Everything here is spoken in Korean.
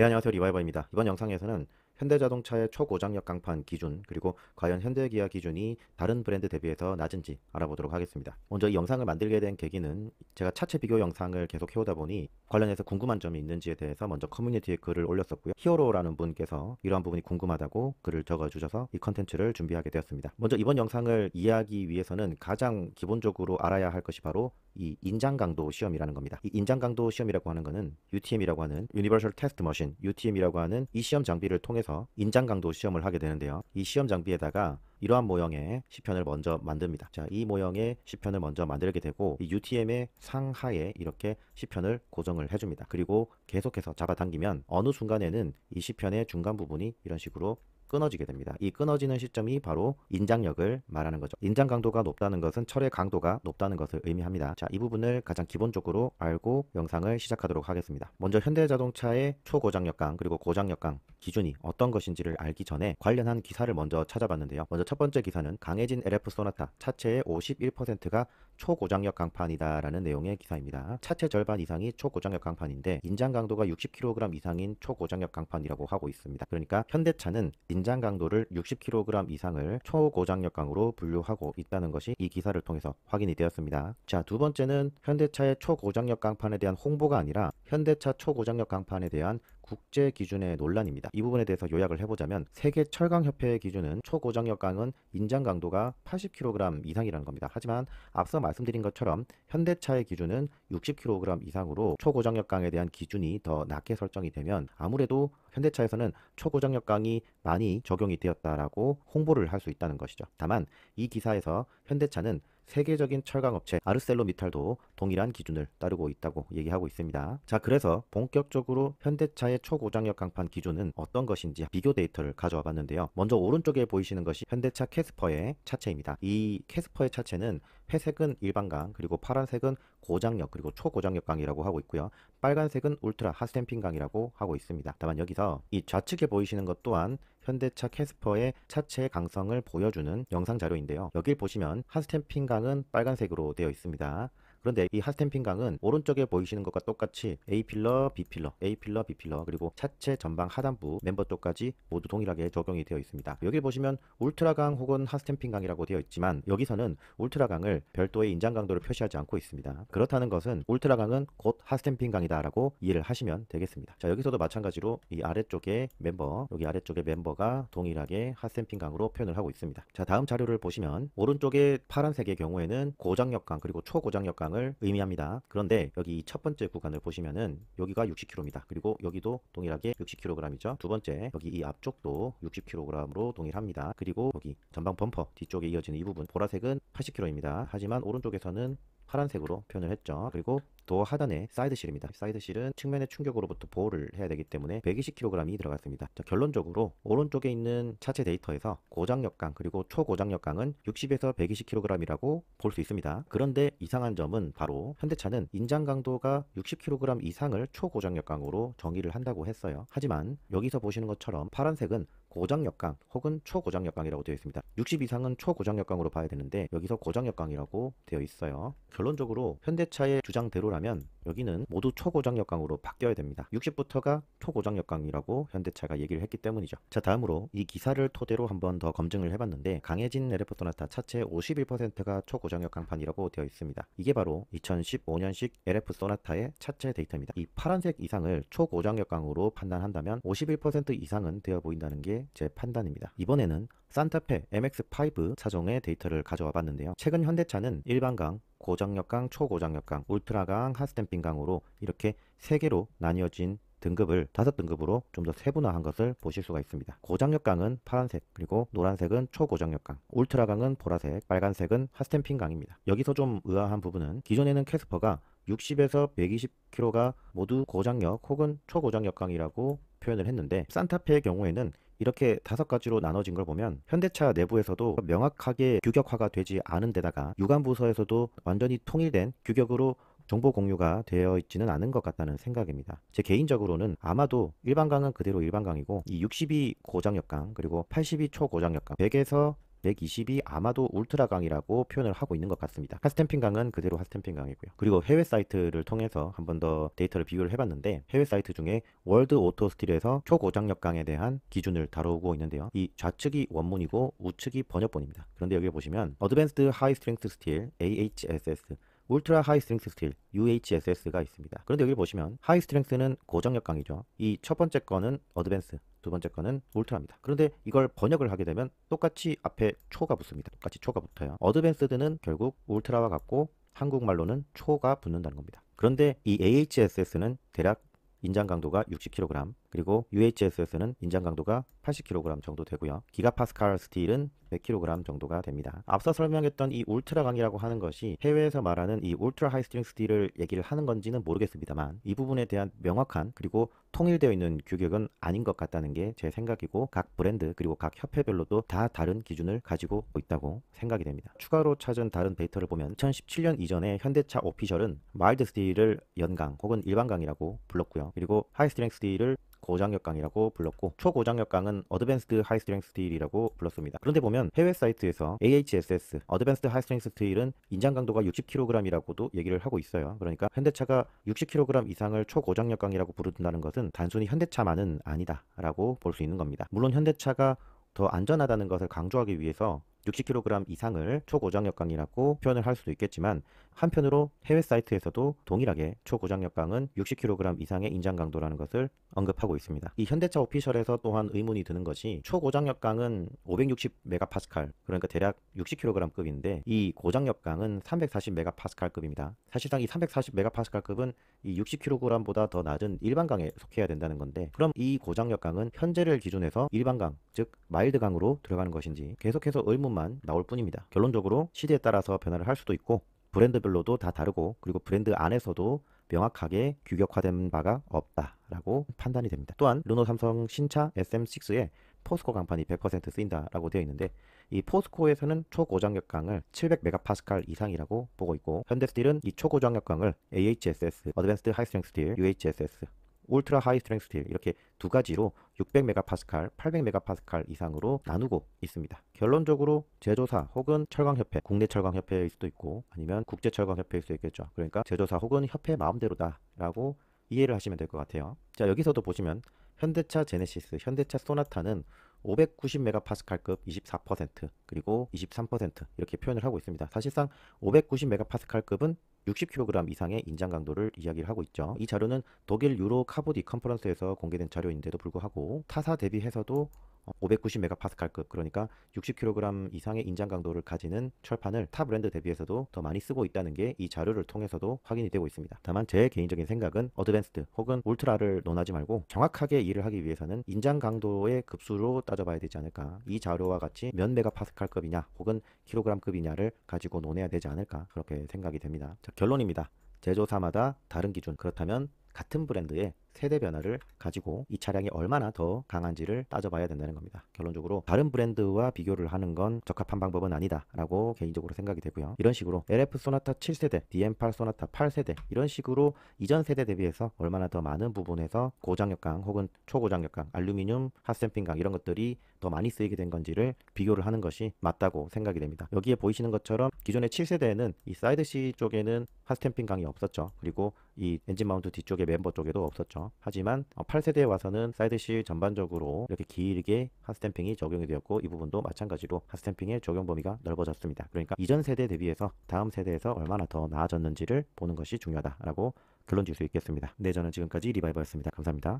네 안녕하세요 리와이버입니다. 이번 영상에서는 현대자동차의 초고장력 강판 기준 그리고 과연 현대기아 기준이 다른 브랜드 대비해서 낮은지 알아보도록 하겠습니다. 먼저 이 영상을 만들게 된 계기는 제가 차체 비교 영상을 계속 해오다 보니 관련해서 궁금한 점이 있는지에 대해서 먼저 커뮤니티에 글을 올렸었고요. 히어로라는 분께서 이러한 부분이 궁금하다고 글을 적어주셔서 이 컨텐츠를 준비하게 되었습니다. 먼저 이번 영상을 이해하기 위해서는 가장 기본적으로 알아야 할 것이 바로 이 인장강도 시험이라는 겁니다. 이 인장강도 시험이라고 하는 것은 UTM이라고 하는 Universal Test Machine, UTM이라고 하는 이 시험 장비를 통해서 해서 인장 강도 시험을 하게 되는데요. 이 시험 장비에다가 이러한 모형의 시편을 먼저 만듭니다. 자, 이 모형의 시편을 먼저 만들게 되고 UTM의 상하에 이렇게 시편을 고정을 해줍니다. 그리고 계속해서 잡아당기면 어느 순간에는 이 시편의 중간 부분이 이런 식으로 끊어지게 됩니다. 이 끊어지는 시점이 바로 인장력을 말하는 거죠. 인장 강도가 높다는 것은 철의 강도가 높다는 것을 의미합니다. 자, 이 부분을 가장 기본적으로 알고 영상을 시작하도록 하겠습니다. 먼저 현대자동차의 초고장력강 그리고 고장력강 기준이 어떤 것인지를 알기 전에 관련한 기사를 먼저 찾아봤는데요. 먼저 첫 번째 기사는 강해진 LF 소나타 차체의 51%가 초고장력 강판이다라는 내용의 기사입니다. 차체 절반 이상이 초고장력 강판인데 인장 강도가 60kg 이상인 초고장력 강판이라고 하고 있습니다. 그러니까 현대차는 인장 강도를 60kg 이상을 초고장력 강으로 분류하고 있다는 것이 이 기사를 통해서 확인이 되었습니다. 자, 두 번째는 현대차의 초고장력 강판에 대한 홍보가 아니라 현대차 초고장력 강판에 대한 국제 기준의 논란입니다. 이 부분에 대해서 요약을 해보자면 세계 철강협회의 기준은 초고장력 강은 인장 강도가 80kg 이상이라는 겁니다. 하지만 앞서 말씀드린 것처럼 현대차의 기준은 60kg 이상으로 초고장력 강에 대한 기준이 더 낮게 설정이 되면 아무래도 현대차에서는 초고장력 강이 많이 적용이 되었다라고 홍보를 할 수 있다는 것이죠. 다만 이 기사에서 현대차는 세계적인 철강 업체 아르셀로미탈도 동일한 기준을 따르고 있다고 얘기하고 있습니다. 자, 그래서 본격적으로 현대차의 초고장력 강판 기준은 어떤 것인지 비교 데이터를 가져와 봤는데요. 먼저 오른쪽에 보이시는 것이 현대차 캐스퍼의 차체입니다. 이 캐스퍼의 차체는 회색은 일반강, 그리고 파란색은 고장력, 그리고 초고장력 강이라고 하고 있고요. 빨간색은 울트라 핫스탬핑 강이라고 하고 있습니다. 다만 여기서 이 좌측에 보이시는 것 또한 현대차 캐스퍼의 차체 강성을 보여주는 영상 자료인데요. 여길 보시면 핫스탬핑 강은 빨간색으로 되어 있습니다. 그런데 이 하스템핑강은 오른쪽에 보이시는 것과 똑같이 A필러, B필러, A필러, B필러 그리고 차체 전방 하단부 멤버 쪽까지 모두 동일하게 적용이 되어 있습니다. 여기 보시면 울트라강 혹은 하스템핑강이라고 되어 있지만 여기서는 울트라강을 별도의 인장 강도를 표시하지 않고 있습니다. 그렇다는 것은 울트라강은 곧 하스템핑강이다 라고 이해를 하시면 되겠습니다. 자 여기서도 마찬가지로 이 아래쪽에 멤버 여기 아래쪽에 멤버가 동일하게 하스템핑강으로 표현을 하고 있습니다. 자 다음 자료를 보시면 오른쪽에 파란색의 경우에는 고장력강 그리고 초고장력강 방향을 의미합니다. 그런데 여기 첫 번째 구간을 보시면은 여기가 6 0 k g 입니다 그리고 여기도 동일하게 60kg이죠. 두 번째 여기 이 앞쪽도 60kg으로 동일합니다. 그리고 여기 전방 범퍼 뒤쪽에 이어지는 이 부분 보라색은 80kg입니다. 하지만 오른쪽에서는 파란색으로 표현을 했죠. 그리고 도 하단에 사이드 실입니다. 사이드 실은 측면의 충격으로부터 보호를 해야 되기 때문에 120kg이 들어갔습니다. 자, 결론적으로 오른쪽에 있는 차체 데이터에서 고장력강 그리고 초고장력강은 60에서 120kg이라고 볼 수 있습니다. 그런데 이상한 점은 바로 현대차는 인장 강도가 60kg 이상을 초고장력강으로 정의를 한다고 했어요. 하지만 여기서 보시는 것처럼 파란색은 고장역강 혹은 초고장역강이라고 되어 있습니다. 60 이상은 초고장역강으로 봐야 되는데 여기서 고장역강이라고 되어 있어요. 결론적으로 현대차의 주장대로라면 여기는 모두 초고장력강으로 바뀌어야 됩니다. 60부터가 초고장력강이라고 현대차가 얘기를 했기 때문이죠. 자 다음으로 이 기사를 토대로 한번 더 검증을 해봤는데 강해진 LF토나타 차체 51%가 초고장력 강판이라고 되어 있습니다. 이게 바로 2015년식 LF 소나타의 차체 데이터입니다. 이 파란색 이상을 초고장력 강으로 판단한다면 51% 이상은 되어 보인다는 게 제 판단입니다. 이번에는 산타페 MX5 차종의 데이터를 가져와 봤는데요. 최근 현대차는 일반강, 고장력강, 초고장력강, 울트라강, 핫스탬핑강으로 이렇게 세개로 나뉘어진 등급을 다섯 등급으로 좀 더 세분화한 것을 보실 수가 있습니다. 고장력강은 파란색, 그리고 노란색은 초고장력강, 울트라강은 보라색, 빨간색은 핫스탬핑강입니다. 여기서 좀 의아한 부분은 기존에는 캐스퍼가 60에서 120km가 모두 고장력 혹은 초고장력 강이라고 표현을 했는데 산타페의 경우에는 이렇게 다섯 가지로 나눠진 걸 보면 현대차 내부에서도 명확하게 규격화가 되지 않은 데다가 유관부서에서도 완전히 통일된 규격으로 정보 공유가 되어 있지는 않은 것 같다는 생각입니다. 제 개인적으로는 아마도 일반강은 그대로 일반강이고 이 60이 고장역강 그리고 80이 초고장역강 100에서 120이 아마도 울트라 강이라고 표현을 하고 있는 것 같습니다. 핫스탬핑 강은 그대로 핫스탬핑 강이고요. 그리고 해외 사이트를 통해서 한 번 더 데이터를 비교를 해봤는데 해외 사이트 중에 월드 오토스틸에서 초고장력 강에 대한 기준을 다루고 있는데요. 이 좌측이 원문이고 우측이 번역본입니다. 그런데 여기 보시면 어드밴스드 하이 스트렝스 스틸 AHSS 울트라 하이 스트렝스 스틸 UHSS가 있습니다. 그런데 여기 보시면 하이 스트렝스는 고정력 강이죠. 이 첫 번째 거는 어드밴스, 두 번째 거는 울트라입니다. 그런데 이걸 번역을 하게 되면 똑같이 앞에 초가 붙습니다. 똑같이 초가 붙어요. 어드밴스드는 결국 울트라와 같고 한국말로는 초가 붙는다는 겁니다. 그런데 이 AHSS는 대략 인장 강도가 60kg, 그리고 UHS에서는 인장 강도가 80kg 정도 되고요. 기가파스칼 스틸은 100kg 정도가 됩니다. 앞서 설명했던 이 울트라 강이라고 하는 것이 해외에서 말하는 이 울트라 하이 스트링 스틸을 얘기를 하는 건지는 모르겠습니다만 이 부분에 대한 명확한 그리고 통일되어 있는 규격은 아닌 것 같다는 게 제 생각이고 각 브랜드 그리고 각 협회별로도 다 다른 기준을 가지고 있다고 생각이 됩니다. 추가로 찾은 다른 데이터를 보면 2017년 이전에 현대차 오피셜은 마일드 스틸을 연강 혹은 일반강이라고 불렀고요. 그리고 하이 스트링 스틸을 고장력강이라고 불렀고 초고장력강은 어드밴스드 하이스트랭스 스틸이라고 불렀습니다. 그런데 보면 해외 사이트에서 AHSS 어드밴스드 하이스트랭스 스틸은 인장 강도가 60kg이라고도 얘기를 하고 있어요. 그러니까 현대차가 60kg 이상을 초고장력강이라고 부른다는 것은 단순히 현대차만은 아니다라고 볼 수 있는 겁니다. 물론 현대차가 더 안전하다는 것을 강조하기 위해서 60kg 이상을 초고장력강이라고 표현을 할 수도 있겠지만 한편으로 해외 사이트에서도 동일하게 초고장력강은 60kg 이상의 인장 강도라는 것을 언급하고 있습니다. 이 현대차 오피셜에서 또한 의문이 드는 것이 초고장력강은 560MPa 그러니까 대략 60kg급인데 이 고장력강은 340MPa급입니다. 사실상 이 340MPa급은 이 60kg보다 더 낮은 일반강에 속해야 된다는 건데 그럼 이 고장력강은 현재를 기준에서 일반강 즉 마일드강으로 들어가는 것인지 계속해서 의문 부분만 나올 뿐입니다. 결론적으로 시대에 따라서 변화를 할 수도 있고 브랜드별로도 다 다르고 그리고 브랜드 안에서도 명확하게 규격화된 바가 없다라고 판단이 됩니다. 또한 르노 삼성 신차 SM6에 포스코 강판이 100% 쓰인다라고 되어 있는데 이 포스코에서는 초고장역광을7 0 0메가파스칼 이상이라고 보고 있고 현대스틸은 이초고장역광을 AHSS, 어드밴스드 하이스트 스틸, UHSS 울트라 하이 스트렝스 스틸 이렇게 두 가지로 600메가파스칼, 800메가파스칼 이상으로 나누고 있습니다. 결론적으로 제조사 혹은 철강협회, 국내 철강협회일 수도 있고 아니면 국제철강협회일 수도 있겠죠. 그러니까 제조사 혹은 협회 마음대로다 라고 이해를 하시면 될 것 같아요. 자 여기서도 보시면 현대차 제네시스, 현대차 소나타는 590메가파스칼급 24% 그리고 23% 이렇게 표현을 하고 있습니다. 사실상 590메가파스칼급은 60kg 이상의 인장 강도를 이야기를 하고 있죠. 이 자료는 독일 유로 카보디 컨퍼런스에서 공개된 자료인데도 불구하고 타사 대비해서도 590메가파스칼급 어, 그러니까 60kg 이상의 인장 강도를 가지는 철판을 타 브랜드 대비해서도 더 많이 쓰고 있다는 게 이 자료를 통해서도 확인이 되고 있습니다. 다만 제 개인적인 생각은 어드밴스드 혹은 울트라를 논하지 말고 정확하게 일을 하기 위해서는 인장 강도의 급수로 따져봐야 되지 않을까 이 자료와 같이 몇 메가파스칼급이냐 혹은 킬로그램급이냐를 가지고 논해야 되지 않을까 그렇게 생각이 됩니다. 자, 결론입니다. 제조사마다 다른 기준 그렇다면 같은 브랜드에 세대 변화를 가지고 이 차량이 얼마나 더 강한지를 따져봐야 된다는 겁니다. 결론적으로 다른 브랜드와 비교를 하는 건 적합한 방법은 아니다라고 개인적으로 생각이 되고요. 이런 식으로 LF 소나타 7세대, DM8 소나타 8세대 이런 식으로 이전 세대 대비해서 얼마나 더 많은 부분에서 고장력강 혹은 초고장력강, 알루미늄, 핫샘핑강 이런 것들이 더 많이 쓰이게 된 건지를 비교를 하는 것이 맞다고 생각이 됩니다. 여기에 보이시는 것처럼 기존의 7세대에는 이 사이드 C 쪽에는 핫스탬핑 강이 없었죠. 그리고 이 엔진 마운트 뒤쪽에 멤버 쪽에도 없었죠. 하지만 8세대에 어, 와서는 사이드실 전반적으로 이렇게 길게 핫스탬핑이 적용이 되었고 이 부분도 마찬가지로 핫스탬핑의 적용 범위가 넓어졌습니다. 그러니까 이전 세대 대비해서 다음 세대에서 얼마나 더 나아졌는지를 보는 것이 중요하다라고 결론 질수 있겠습니다. 네, 저는 지금까지 리바이버였습니다. 감사합니다.